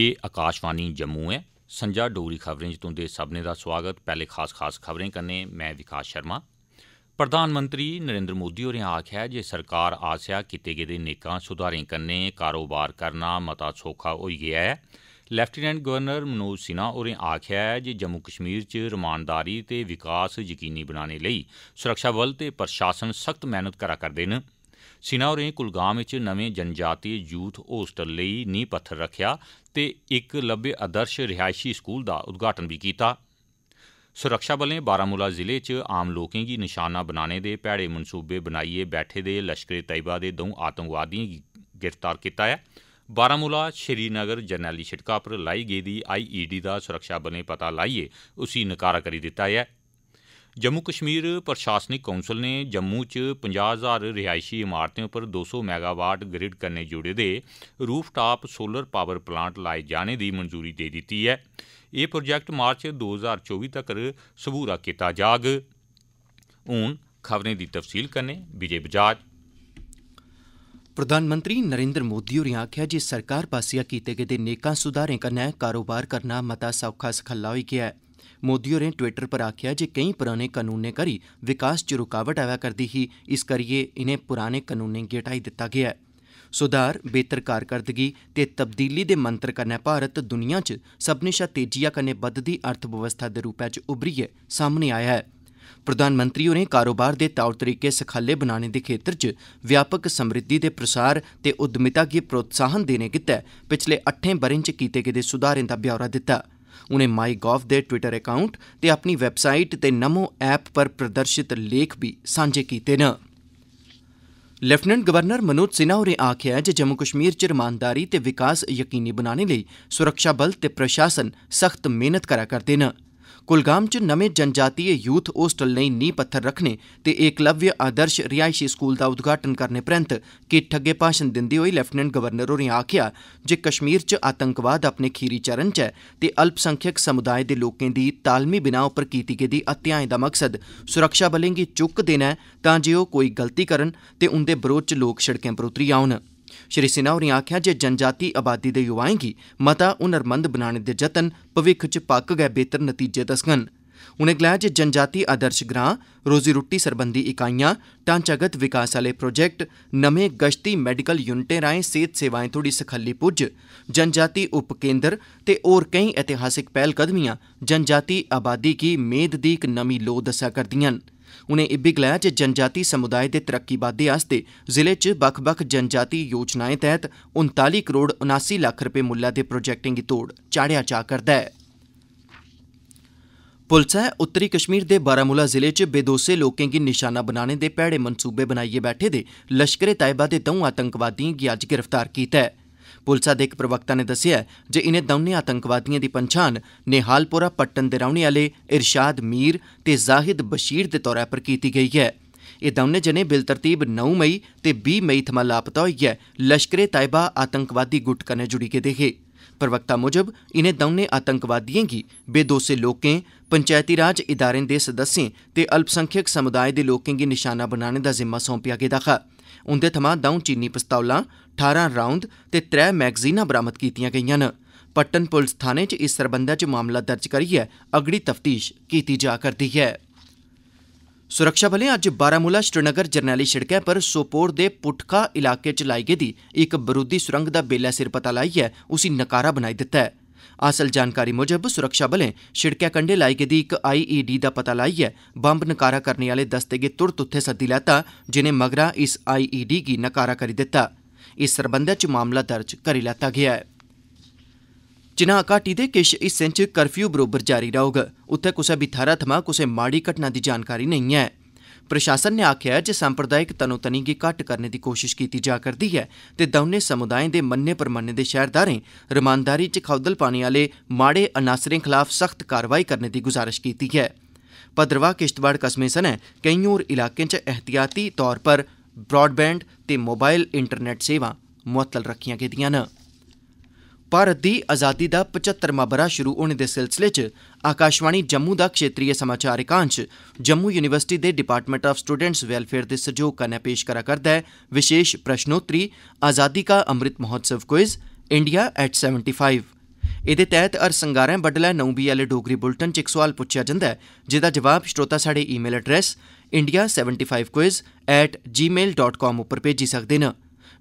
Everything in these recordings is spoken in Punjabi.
ਇਹ ਆਕਾਸ਼ਵਾਣੀ ਜੰਮੂ ਹੈ ਸੰਜਾ ਡੋਰੀ ਖਬਰਾਂ ਜਿੱਤੋਂ ਦੇ ਸਭਨੇ ਦਾ ਸਵਾਗਤ ਪਹਿਲੇ ਖਾਸ ਖਾਸ ਖਬਰਾਂ ਕਰਨੇ ਮੈਂ ਵਿਕਾਸ ਸ਼ਰਮਾ ਪ੍ਰਧਾਨ ਮੰਤਰੀ ਨਰਿੰਦਰ ਮੋਦੀ ਹੋਰੇ ਆਖਿਆ ਜੇ ਸਰਕਾਰ ਆਸਿਆ ਕੀਤੇ ਗਏ ਦੇ ਨੇਕਾਂ ਸੁਧਾਰੇ ਕਰਨੇ ਕਾਰੋਬਾਰ ਕਰਨਾ ਮਤਾ ਸੋਖਾ ਹੋ ਗਿਆ ਹੈ ਲੈਫਟੀਨੈਂਟ ਗਵਰਨਰ ਮਨੋਜ ਸਿਨਾ ਹੋਰੇ ਆਖਿਆ ਹੈ ਜੇ ਜੰਮੂ ਕਸ਼ਮੀਰ 'ਚ ਰਮਾਨਦਾਰੀ ਤੇ ਵਿਕਾਸ ਯਕੀਨੀ ਬਣਾਉਣੇ ਲਈ ਸੁਰੱਖਿਆ ਬਲ ਤੇ ਪ੍ਰਸ਼ਾਸਨ ਸਖਤ ਮਿਹਨਤ ਕਰਾ ਕਰਦੇ ਨੇ ਸਿਨਾ ਹੋਰੇ ਕੁਲਗਾਮ ਵਿੱਚ ਨਵੇਂ ਜਨਜਾਤੀ ਯੂਥ ਹੋਸਟਲ ਲਈ ਨੀ ਪੱਥਰ ਰੱਖਿਆ ਤੇ ਇੱਕ ਲੱਭੇ ਆਦਰਸ਼ ਰਿਹਾਇਸ਼ੀ ਸਕੂਲ ਦਾ ਉਦਘਾਟਨ ਵੀ ਕੀਤਾ ਸੁਰੱਖਿਆ ਬਲ ਨੇ ਬਾਰਾਮੂਲਾ ਜ਼ਿਲ੍ਹੇ 'ਚ ਆਮ ਲੋਕਾਂ 'ਗੀ ਨਿਸ਼ਾਨਾ ਬਣਾਉਣੇ ਦੇ ਭੈੜੇ ਮਨਸੂਬੇ ਬਣਾਈਏ ਬੈਠੇ ਦੇ ਲਸ਼ਕਰੇ ਤੈਬਾ ਦੇ ਦੋ ਆਤੰਕਵਾਦੀਆਂ 'ਗੀ ਗ੍ਰਿਫਤਾਰ ਕੀਤਾ ਹੈ ਬਾਰਾਮੂਲਾ ਸ਼੍ਰੀਨਗਰ ਜਰਨਲੀ ਛਿੜਕਾ ਪਰ ਲਾਈ ਗਈ ਦੀ ਆਈਈਡੀ ਦਾ ਸੁਰੱਖਿਆ ਬਲ ਨੇ ਪਤਾ ਲਾਈਏ ਉਸੇ ਨਕਾਰਾ ਕਰੀ ਦਿੱਤਾ ਹੈ ਜੰਮੂ ਕਸ਼ਮੀਰ ਪ੍ਰਸ਼ਾਸਨਿਕ ਕੌਂਸਲ ਨੇ ਜੰਮੂ 'ਚ 50000 ਰਿਹਾਇਸ਼ੀ ਇਮਾਰਤਾਂ ਉੱਪਰ 200 ਮੈਗਾਵਾਟ ਗ੍ਰਿਡ ਕਰਨੇ ਜੁੜੇ ਦੇ ਰੂਫਟਾਪ ਸੋਲਰ ਪਾਵਰ ਪਲਾਂਟ ਲਾਏ ਜਾਣੇ ਦੀ ਮਨਜ਼ੂਰੀ ਦੇ ਦਿੱਤੀ ਹੈ ਇਹ ਪ੍ਰੋਜੈਕਟ ਮਾਰਚ 2024 ਤੱਕ ਸਬੂਰਾ ਕੀਤਾ ਜਾਗ ਹੁਣ ਖਬਰਾਂ ਦੀ ਤਫਸੀਲ ਕਰਨੇ ਵਿਜੇ ਬਜਾਜ ਪ੍ਰਧਾਨ ਮੰਤਰੀ ਨਰਿੰਦਰ ਮੋਦੀ ਹੋਰੀ ਆਖਿਆ ਜੇ ਸਰਕਾਰ ਪਾਸਿਆ ਕੀਤੇ ਗਏ ਨੇਕਾਂ ਸੁਧਾਰੇ ਕਰਨਾ ਹੈ ਕਾਰੋਬਾਰ ਕਰਨਾ ਮਤਾ ਸੌਖਾ ਸਖੱਲਾ ਹੋਈ ਗਿਆ ਹੈ मोदी होरें ट्वीटर पर आखेआ जे केई पराने कानूनें करी विकास च रूकावट आवा करदी ही इस करियै इनें पुराने कानूनें गी हटाई दित्ता गेआ ऐ सुधार बेहतर कारकरदगी ते तब्दीली दे मंत्र कन्नै भारत दुनिया च सब्मनें शा तेजिआ कन्नै बधदी अर्थबवस्था दे रूपै च उभरियै सामने आया ऐ प्रधानमंत्री होरें कारोबार दे तौर तरीके सखल्ले बनाने दे खेत्तर च व्यापक समृद्धि दे प्रसार ते उद्यमिता गी प्रोत्साहन देने गितै पिछले अट्ठें ब'रें च कीते गेदे सुधारें दा ब्यौरा दित्ता ਉਹਨੇ ਮਾਈਗੋਵ ਦੇ ਟਵਿੱਟਰ ਅਕਾਊਂਟ ਤੇ ਆਪਣੀ ਵੈਬਸਾਈਟ ਤੇ ਨਮੋ ਐਪ ਪਰ ਪ੍ਰਦਰਸ਼ਿਤ ਲੇਖ ਵੀ ਸਾਂਝੇ ਕੀਤੇ ਨੇ ਲੈਫਟਨੈਂਟ ਗਵਰਨਰ ਮਨੋਜ ਸਿਨਹਾ ਹੋਰੇ ਆਖਿਆ ਜੇ ਜੰਮੂ ਕਸ਼ਮੀਰ ਚ ਰਮਾਨਦਾਰੀ ਤੇ ਵਿਕਾਸ ਯਕੀਨੀ ਬਣਾਉਣ ਲਈ ਸੁਰੱਖਿਆ ਬਲ ਤੇ ਪ੍ਰਸ਼ਾਸਨ ਸਖਤ ਮਿਹਨਤ ਕਰਾ ਕਰਦੇ ਨੇ ਕੁਲਗਾਮ ਚ ਨਵੇਂ ਜਨਜਾਤੀਏ ਯੂਥ ਹੋਸਟਲ ਲਈ ਨੀਂਹ ਪੱਥਰ ਰੱਖਣੇ ਤੇ ਏਕਲਵਯ ਆਦਰਸ਼ ਰਿਆਇਸ਼ੀ ਸਕੂਲ ਦਾ ਉਦਘਾਟਨ ਕਰਨੇ ਪ੍ਰੰਤ ਕਿੱਠ ਠੱਗੇ ਭਾਸ਼ਣ ਦਿੰਦੇ ਹੋਏ ਲੈਫਟੀਨੈਂਟ ਗਵਰਨਰ ਹੋਰੀ ਆਖਿਆ ਜੇ ਕਸ਼ਮੀਰ ਚ ਆਤੰਕਵਾਦ ਆਪਣੇ ਖੀਰੀ ਚਰਨ ਚ ਹੈ ਤੇ ਅਲਪ ਸੰਖਿਅਕ ਸਮੁਦਾਇ ਦੇ ਲੋਕਾਂ ਦੀ ਤਾਲਮੀ ਬਿਨਾ ਉੱਪਰ ਕੀਤੀ ਗਈ ਹੱਤਿਆ ਦਾ ਮਕਸਦ ਸੁਰੱਖਿਆ ਬਲਾਂ ਚੁੱਕ ਦੇਣਾ ਤਾਂ ਜੇ ਉਹ ਕੋਈ ਗਲਤੀ ਕਰਨ ਤੇ ਉਹਦੇ ਵਿਰੋਧ ਚ ਲੋਕ ਸੜਕਾਂ 'ਤੇ ਉਤਰੀ ਆਉਣ ਸ਼੍ਰੀ ਸਿਨਾ ਹੋਰੀਂ ਆਖਿਆ ਜੇ ਜਨਜਾਤੀ ਆਬਾਦੀ ਦੇ ਯੁਵਾਵਾਂ ਦੀ ਮਤਾ ਉਨਰਮੰਦ ਬਣਾਉਣ ਦੇ ਯਤਨ ਭਵਿੱਖ 'ਚ ਪੱਕ ਗਏ ਬਿਹਤਰ ਨਤੀਜੇ ਦਸਗਨ ਉਨੇ ਗਲਾਜ ਜਨਜਾਤੀ ਆਦਰਸ਼ ਗ੍ਰਾਂ ਰੋਜ਼ੀ ਰੋਟੀ ਸਰਬੰਧੀ ਇਕਾਈਆਂ ਟਾਂਚਾਗਤ ਵਿਕਾਸ ਵਾਲੇ ਪ੍ਰੋਜੈਕਟ ਨਵੇਂ ਗਸ਼ਤੀ ਮੈਡੀਕਲ ਯੂਨਿਟੇ ਰਾਏ ਸਿਹਤ ਸੇਵਾਵਾਂ ਥੋੜੀ ਸਖੱਲੀ ਪੁੱਜ ਜਨਜਾਤੀ ਉਪ ਕੇਂਦਰ ਤੇ ਹੋਰ ਕਈ ਇਤਿਹਾਸਿਕ ਪਹਿਲ ਕਦਮੀਆਂ ਜਨਜਾਤੀ ਆਬਾਦੀ ਕੀ ਮੇਦ ਦੀ ਇੱਕ ਨਵੀਂ ਲੋ ਦੱਸਾ ਕਰਦੀਆਂ ਨੇ उनें इब्बी गलाया जे जनजाति समुदाय दे तरक्की बाद्दे आस्तै जिले च बक्ख बक्ख जनजाति योजनाएं तैह्त उन्ताली करोड़ उनासी लक्ख रपे मुल्लै दे प्रोजेक्टें गी तोढ़ चाढ़ेआ जा करदा ऐ पुलसै उत्तरी कश्मीर दे बारामूला जिले च बेदोसे लोकें गी निशाना बनाने दे भैड़े मंसूबे बनाइयै बैठे दे लश्करे तैयबा दे दौं आतंकवादिएं गी अज्ज गिरफ्तार कीता ऐ ਪੁਲਸਾ ਦੇ ਇੱਕ ਪ੍ਰਵਕਤਾ ਨੇ ਦੱਸਿਆ ਜੇ ਇਹਨੇ ਦੋਨੇ ਆਤੰਕਵਾਦੀਆਂ ਦੀ ਪਛਾਣ ਨਿਹਾਲਪੁਰਾ ਪੱਟਨ ਦੇ ਰਹਿਣ ਵਾਲੇ ਇਰਸ਼ਾਦ ਮੀਰ ਤੇ ਜ਼ਾਹਿਦ ਬਸ਼ੀਰ ਦੇ ਤੌਰ 'ਤੇ ਕੀਤੀ ਗਈ ਹੈ ਇਹ ਦੋਨੇ ਜਨੇ ਬਿਲ ਤਰਤੀਬ 9 ਮਈ ਤੇ 20 ਮਈ ਥਮਾ ਲਾਪਤਾ ਹੋਈ ਹੈ ਲਸ਼ਕਰੇ ਤਾਇਬਾ ਆਤੰਕਵਾਦੀ ਗੁੱਟ ਕਨੇ ਜੁੜੀ ਕੇ ਦੇਖੇ ਪ੍ਰਵਕਤਾ ਮੁਜਬ ਇਹਨੇ ਦੋਨੇ ਆਤੰਕਵਾਦੀਆਂ ਕੀ ਬੇਦੋਸੇ ਲੋਕਾਂ ਪੰਚਾਇਤੀ ਰਾਜ ਇਦਾਰੇ ਦੇ ਸਦੱਸਿਆਂ ਤੇ ਅਲਪਸੰਖਿਅਕ ਸਮੁਦਾਇ ਦੇ ਲੋਕਾਂ ਕੀ ਨਿਸ਼ਾਨਾ ਬਣਾਉਣ ਦਾ ਜ਼ਿੰਮਾ ਸੌਂਪਿਆ ਗਿਆ ਦਾਖਾ ਉਨਦੇ ਥਮਾ ਦਾਉਂ ਚੀਨੀ ਪਿਸਤੌਲਾਂ 18 ਰਾਉਂਡ ਤੇ 3 ਮੈਗਜ਼ੀਨਾਂ ਬਰਾਮਦ ਕੀਤੀਆਂ ਗਈਆਂ ਹਨ ਪਟਨ ਪੁਲਿਸ ਥਾਣੇ 'ਚ ਇਸ ਸਰਬੰਧਾ 'ਚ ਮਾਮਲਾ ਦਰਜ ਕਰੀ ਹੈ ਅਗੜੀ ਤਫਤੀਸ਼ ਕੀਤੀ ਜਾ ਕਰਦੀ ਹੈ ਸੁਰੱਖਿਆ ਬਲੇ ਅੱਜ ਬਾਰਾਮੂਲਾ ਸ਼੍ਰੀਨਗਰ ਜਰਨੈਲੀ ਸ਼ਿੜਕੇ ਪਰ ਸੋਪੋਰ ਦੇ ਪੁਟਕਾ ਇਲਾਕੇ 'ਚ ਲਾਈ ਗਈ ਇੱਕ ਬਰੂਦੀ ਸੁਰੰਗ ਦਾ ਬੇਲਾ ਸਿਰ ਪਤਾ ਲਾਈ ਹੈ ਉਸੇ ਨਕਾਰਾ ਬਣਾਈ ਦਿੱਤਾ ਹੈ ਅਸਲ ਜਾਣਕਾਰੀ ਮੁਜਬ ਸੁਰੱਖਿਆ ਬਲੇ ਸ਼ਿੜਕੇ ਕੰਡੇ ਲਾਈ ਗਈ ਇੱਕ ਆਈਈਡੀ ਦਾ ਪਤਾ ਲਾਈ ਹੈ ਬੰਬ ਨਕਾਰਾ ਕਰਨ ਵਾਲੇ ਦਸਤੇ ਦੇ ਤੁਰਤ ਉੱਥੇ ਸੱਦੀ ਲਾਤਾ ਜਿਨੇ ਮਗਰਾ ਇਸ ਆਈਈਡੀ ਦੀ ਨਕਾਰਾ ਕਰੀ ਦਿੱਤਾ इस सरबंधै च मामला दर्ज करी लैता गेआ ऐ चिनाब घाटी दे किश हिस्सें च कर्फ्यू बरोबर जारी रौह्ग उत्थें कुसै बी थाहरा थमां कुसै माड़ी घटना दी जानकारी नेईं ऐ प्रशासन नै आखेआ ऐ जे सांप्रदायिक तनोतनी गी घट्ट करने दी कोशश कीती जा करदी ऐ ते दौनें समुदायें दे मन्ने परमन्ने दे शैहरदारें रमानदारी च खौदल पाने आह्ले माड़े अनासरें खलाफ सख्त कार्रवाई करने दी गुजारिश कीती ऐ भद्रवाह किश्तवाड़ कस्बे सने केई होर इलाकें च एहतियाती तौर पर ਬ੍ਰਾਡਬੈਂਡ ਤੇ ਮੋਬਾਈਲ ਇੰਟਰਨੈਟ ਸੇਵਾ ਮੁਅੱਤਲ ਰੱਖੀਆਂ ਗਈਆਂ ਨੇ ਭਾਰਤ ਦੀ ਆਜ਼ਾਦੀ ਦਾ 75ਵਾਂ ਬਰਾ ਸ਼ੁਰੂ ਹੋਣ ਦੇ ਸਿਲਸਿਲੇ 'ਚ ਆਕਾਸ਼ਵਾਣੀ ਜੰਮੂ ਦਾ ਖੇਤਰੀ ਸਮਾਚਾਰ ਇਕਾਂਸ਼ ਜੰਮੂ ਯੂਨੀਵਰਸਿਟੀ ਦੇ ਡਿਪਾਰਟਮੈਂਟ ਆਫ ਸਟੂਡੈਂਟਸ ਵੈਲਫੇਅਰ ਦੇ ਸਹਿਯੋਗ ਕਰਨਾ ਪੇਸ਼ ਕਰਾ ਕਰਦਾ ਹੈ ਵਿਸ਼ੇਸ਼ ਪ੍ਰਸ਼ਨੋਤਰੀ ਆਜ਼ਾਦੀ ਦਾ Amrit Mahotsav quiz India at 75 ਇਹਦੇ ਤਹਿਤ ਅਰ ਸੰਗਾਰਾਂ ਬਡਲਾ 9B ਵਾਲੇ ਡੋਗਰੀ ਬੁਲਟਨ 'ਚ ਇੱਕ ਸਵਾਲ ਪੁੱਛਿਆ ਜਾਂਦਾ ਹੈ ਜਿਹਦਾ ਜਵਾਬ ਸ਼ਰੋਤਾ ਸਾਡੇ ਈਮੇਲ ਐਡਰੈਸ india75quiz@gmail.com ਉੱਪਰ ਭੇਜੀ ਸਕਦੇ ਨੇ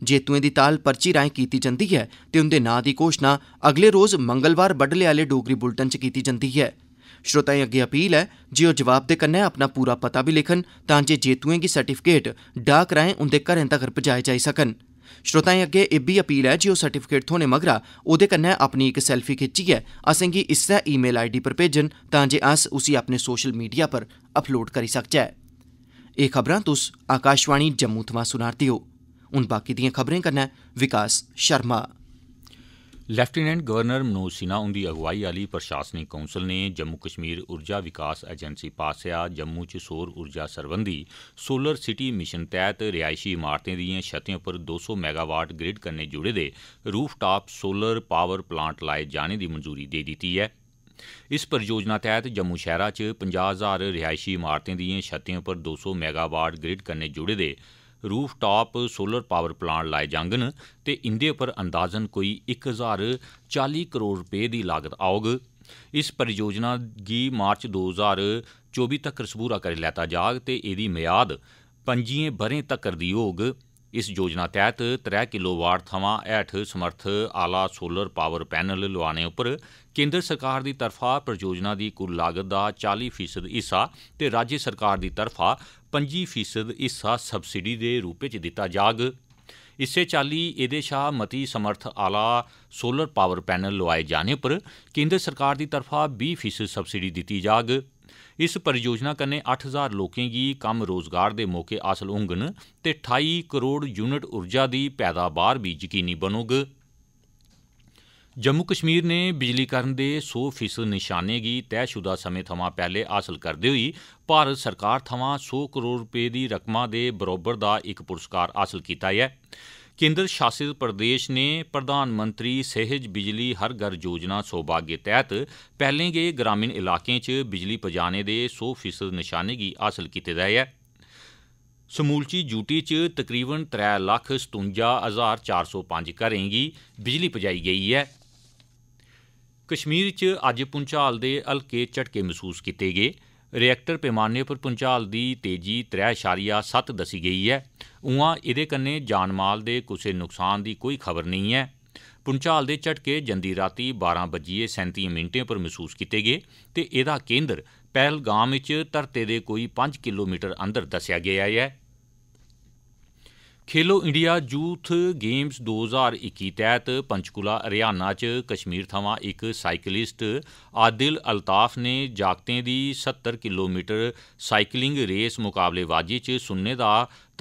ਜੇਤੂਏ ਦੀ ਤਾਲ ਪਰਚੀ ਰਾਹੀਂ ਕੀਤੀ ਜਾਂਦੀ ਹੈ ਤੇ ਉਹਦੇ ਨਾਂ ਦੀ ਘੋਸ਼ਣਾ ਅਗਲੇ ਰੋਜ਼ ਮੰਗਲਵਾਰ ਬੱਡਲੇ ਵਾਲੇ ਡੋਗਰੀ ਬੁਲਟਨ 'ਚ ਕੀਤੀ ਜਾਂਦੀ ਹੈ ਸ਼ਰੋਤਾਵਾਂ ਅੱਗੇ ਅਪੀਲ ਹੈ ਜਿਉ ਜਵਾਬ ਦੇ ਕੰਨੇ ਆਪਣਾ ਪੂਰਾ ਪਤਾ ਵੀ ਲਿਖਣ ਤਾਂ ਜੇ ਜੇਤੂਏ ਦੀ ਸਰਟੀਫਿਕੇਟ ਡਾਕ ਰਾਹੀਂ ਉਹਦੇ ਘਰਾਂ ਤੱਕ ਪਹੁੰਚਾਏ ਜਾ ਸਕਣ ਸ਼ਰੋਤਾਵਾਂ ਅੱਗੇ ਇਹ ਵੀ ਅਪੀਲ ਹੈ ਜਿਉ ਸਰਟੀਫਿਕੇਟ ਥੋਨੇ ਮਗਰਾ ਉਹਦੇ ਕੰਨੇ ਆਪਣੀ ਇੱਕ ਸੈਲਫੀ ਖਿੱਚੀ ਹੈ ਅਸਾਂ ਕੀ ਦਾ ਈਮੇਲ ਆਈਡੀ ਪਰ ਭੇਜਣ ਤਾਂ ਜੇ ਅਸ ਉਸੇ ਆਪਣੇ ਸੋਸ਼ਲ ਮੀਡੀਆ ਪਰ ਅਪਲੋਡ ਕਰੀ ਸਕਚਾ ਹੈ एह् खबरां तुस आकाशवाणी जम्मू थमां सुना'रदे ओ हून बाकी दिएं खबरें कन्नै विकास शर्मा लेफ्टिनेंट गवर्नर मनोज सिन्हा हुंदी अगुवाई आह्ली प्रशासनिक कौंसल ने जम्मू कश्मीर ऊर्जा विकास एजेंसी पासेआ जम्मू च सौर ऊर्जा सरबंधी सोलर सिटी मिशन तैह्त रिहायशी इमारतें दिएं छतें उप्पर दो सौ मैगावाट ग्रिड कन्नै जुड़े दे रूफटाप सोलर पावर प्लांट लाए जाने दी मंजूरी दे दित्ती ऐ ਇਸ ਪਰਯੋਜਨਾ ਤਹਿਤ ਜੰਮੂ ਸ਼ਹਿਰਾ ਚ 50000 ਰਿਹਾਇਸ਼ੀ ਇਮਾਰਤਾਂ ਦੀਆਂ ਛੱਤਾਂ ਉੱਪਰ 200 ਮੈਗਾਵਾਟ ਗ੍ਰਿਡ ਕਰਨੇ ਜੁੜੇ ਦੇ rooftop solar power plant ਲਾਏ ਜਾਂਗਨ ਤੇ ਇੰਦੇ ਉੱਪਰ ਅੰਦਾਜ਼ਨ ਕੋਈ 1040 ਕਰੋੜ ਰੁਪਏ ਦੀ ਲਾਗਤ ਆਊਗ ਇਸ ਪਰਯੋਜਨਾ ਦੀ ਮਾਰਚ 2024 ਤੱਕ ਸਪੂਰਾ ਕਰ ਲੈਤਾ ਜਾਗ ਤੇ ਇਹਦੀ ਮਿਆਦ 5 ਬਰੇ ਤੱਕ ਦੀ ਹੋਗ ਇਸ ਯੋਜਨਾ ਤਹਿਤ 3 ਕਿਲੋਵਾਟ ਥਮਾਂ ਹੈਠ ਸਮਰਥ ਆਲਾ ਸੋਲਰ ਪਾਵਰ ਪੈਨਲ ਲਵਾਣੇ ਉਪਰ ਕੇਂਦਰ ਸਰਕਾਰ ਦੀ ਤਰਫਾ ਪ੍ਰਯੋਜਨਾ ਦੀ ਕੁੱਲ ਲਾਗਤ ਦਾ 40% ਹਿੱਸਾ ਤੇ ਰਾਜ ਸਰਕਾਰ ਦੀ ਤਰਫਾ 25% ਹਿੱਸਾ ਸਬਸਿਡੀ ਦੇ ਰੂਪ ਵਿੱਚ ਦਿੱਤਾ ਜਾਗ ਇਸੇ ਚਾਲੀ ਇਹਦੇ ਸ਼ਾ ਮਤੀ ਸਮਰਥ ਆਲਾ ਸੋਲਰ ਪਾਵਰ ਪੈਨਲ ਲਵਾਏ ਜਾਣੇ ਉਪਰ ਕੇਂਦਰ ਸਰਕਾਰ ਦੀ ਤਰਫਾ 20% ਸਬਸਿਡੀ ਦਿੱਤੀ ਜਾਗ इस परियोजना कन्नै अट्ठ हजार लोकें गी कम्म रोजगार दे मौके हासल होंगन ते ठाई करोड़ युनिट उर्जा दी पैदावार बी यकीनी बनोग जम्मू कश्मीर नै बिजलीकरण दे सौ फीसद निशाने गी तैयशुदा समें थमां पैहले हासल करदे होई भारत सरकार थमां सौ करोड़ रपे दी रकमा दे बरोबर दा इक पुरस्कार हासल कीता ऐ ਕੇਂਦਰ ਸ਼ਾਸਿਤ ਪ੍ਰਦੇਸ਼ ਨੇ ਪ੍ਰਧਾਨ ਮੰਤਰੀ ਸਹਿਜ ਬਿਜਲੀ ਹਰ ਘਰ ਯੋਜਨਾ ਸੋਭਾਗੇ ਤਹਿਤ ਪਹਿਲੇ ਗਏ ਗ੍ਰਾਮੀਣ ਇਲਾਕਿਆਂ 'ਚ ਬਿਜਲੀ ਪਹੁੰਚਾਣੇ ਦੇ 100% ਨਿਸ਼ਾਨੇ ਕੀ ਹਾਸਲ ਕੀਤੇ ਦਾ ਹੈ ਸਮੂਲਚੀ ਯੂਟੀ 'ਚ ਤਕਰੀਬਨ 357405 ਘਰੇਂਗੀ ਬਿਜਲੀ ਪਹੁੰਚਾਈ ਗਈ ਹੈ ਕਸ਼ਮੀਰ 'ਚ ਅੱਜ ਪੁੰਚਾਲ ਦੇ ਹਲਕੇ ਝਟਕੇ ਮਹਿਸੂਸ ਕੀਤੇ ਗਏ रिएक्टर पैमाने पर भूंचाल दी तेजी त्रै शारिया सत्त दस्सी गेई ऐ उआं एह्दे कन्नै जानमाल दे कुसै नुक्सान दी कोई खबर नेईं ऐ भूंचाल दे झटके जंदी रातीं बारां बज्जियै सैंतियें मिंटें पर मसूस कीते गे ते एह्दा केन्द्र पहलगाम च धरतै दे कोई पंज किलोमीटर अंदर दस्सेआ गेआ ऐ खेलो इंडिया यूथ गेम्स 2021 तैह्त पंचकुला हरियाणा च कश्मीर थमां इक साईकलिस्ट आदिल अल्ताफ नै जागतें दी सत्तर किलोमीटर साईकलिंग रेस मुकाबलेबाजी च सुन्ने दा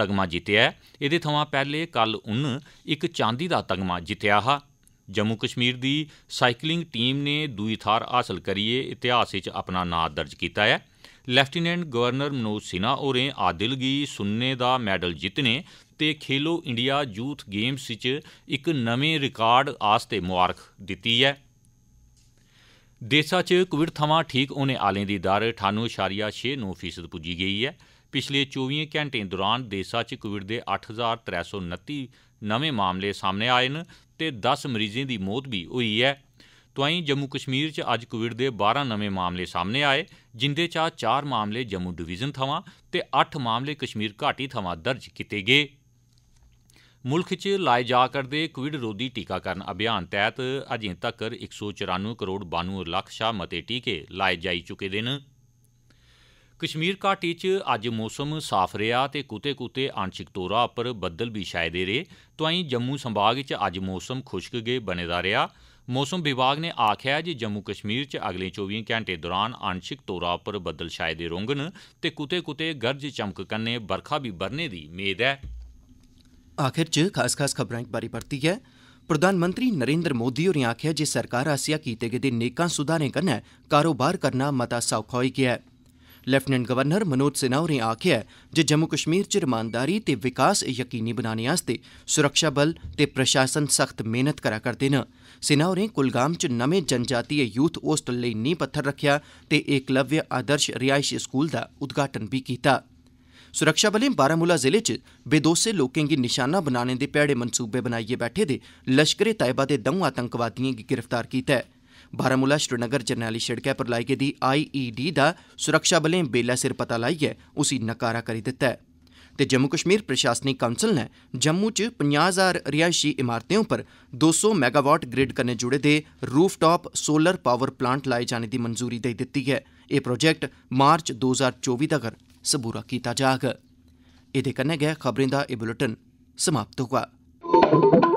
तगमा जित्तेआ ऐ एह्दे थमां पैह्ले कल उन्न इक चांदी दा तगमा जित्तेआ हा जम्मू कश्मीर दी साईकलिंग टीम नै दूई थाह्र हासल करियै इतिहास च अपना नां दर्ज कीता ऐ लेफ्टिनेंट गवर्नर मनोज सिन्हा होरें आदिल गी सुन्ने दा मैडल जित्तने ते खेलो इंडिया यूथ गेम्स च इक नमें रिकार्ड आस्तै मुबारख दित्ती ऐ देसै च कोविड थमां ठीक होने आह्लें दी दर ठानुए इशारिया छे नौ फीसद पुज्जी गेई ऐ पिछले चौबियें घैंटें दौरान देसै च कोविड दे अट्ठ हजार त्रै सौ नत्ती नमें मामले सामने आए न ते दस मरीजें दी मौत बी होई ऐ ਤੋਆਈ ਜੰਮੂ ਕਸ਼ਮੀਰ च अज्ज कोविड दे 12 नमें मामले सामने आए जिंदे चा चार मामले जम्मू डिवीजन थमां ते अट्ठ मामले कश्मीर घाटी थमां दर्ज कीते गे मुल्ख च लाए जा करदे कोविड रोधी टीकाकरण अभियान तैह्त अजें तक्कर इक सौ चरानुए करोड़ बानुए लक्ख शा मते टीके लाए जाई चुके दे न कश्मीर घाटी च अज्ज मौसम साफ रेआ ते कुते कुते आंशिक तौरा पर बद्दल बी छाए दे रेह् तोआई जम्मू संभाग च अज्ज मौसम खुश्क गै बने दा रेआ ਮੌਸਮ ਵਿਭਾਗ ਨੇ ਆਖਿਆ ਜੀ ਜੰਮੂ ਕਸ਼ਮੀਰ ਚ ਅਗਲੇ 24 ਘੰਟੇ ਦੌਰਾਨ ਅੰਸ਼ਿਕ ਤੌਰਾ ਉਪਰ ਬੱਦਲ ਛਾਏ ਦੇ ਰੋਂਗਨ ਤੇ ਕੁਤੇ-ਕੁਤੇ ਗਰਜ ਚਮਕ ਕੰਨੇ ਵਰਖਾ ਵੀ ਬਰਨੇ ਦੀ ਉਮੀਦ ਹੈ ਆਖਿਰ ਚ ਖਾਸ-ਖਾਸ ਖਬਰਾਂ ਇੱਕ ਬਾਰੀ ਪੜਤੀ ਹੈ ਪ੍ਰਧਾਨ ਮੰਤਰੀ ਨਰਿੰਦਰ ਮੋਦੀ ਹੋਰਾਂ ਆਖਿਆ ਜੀ ਸਰਕਾਰ ਆਸਿਆ ਕੀਤੇ ਗਏ ਨੇਕਾਂ ਸੁਧਾਰੇ ਕੰਨੇ ਕਾਰੋਬਾਰ ਕਰਨਾ ਮਤਾ ਸੌਖਾ ਹੋਈ ਗਿਆ ਹੈ लेफ्टिनेंट गवर्नर मनोज सिन्हा होरें आखेआ जे जम्मू कश्मीर च रमानदारी ते विकास यकीनी बनाने आस्तै सुरक्षा बल ते प्रशासन सख्त मेहनत करा करदे न सिन्हा होरें कुलगाम च नमें जनजातीय यूथ होस्टल लेई नींह पत्थर रक्खेआ ते एकलव्य आदर्श रिहायशी स्कूल दा उद्घाटन बी कीता सुरक्षाबलें बारामूला जिले च बेदोसे लोकें गी निशाना बनाने दे भैड़े मंसूबे बनाइयै बैठे दे लश्करे तैयबा दे दौं आतंकवादिएं गी गिरफ्तार कीता ऐ बारामूला श्रीनगर जरनैली सिड़कै पर लाई गेदी आईईडी दा सुरक्षाबलें बेल्लै सिर पता लाइयै उसी नकारा करी दित्ता ऐ ते जम्मू कश्मीर प्रशासनिक काउंसल नै जम्मू च पंजाह् हजार रिहायशी इमारतें उप्पर दो सौ मेगावाट ग्रिड कन्नै जुड़े दे rooftop solar power plant लाए जाने दी मंजूरी देई दित्ती ऐ एह् प्रोजेक्ट मार्च दो हजार चौबी तगर सबूरा कीता जाग एह्दे कन्नै गै खबरें दा एह् बुलेटिन समाप्त हुआ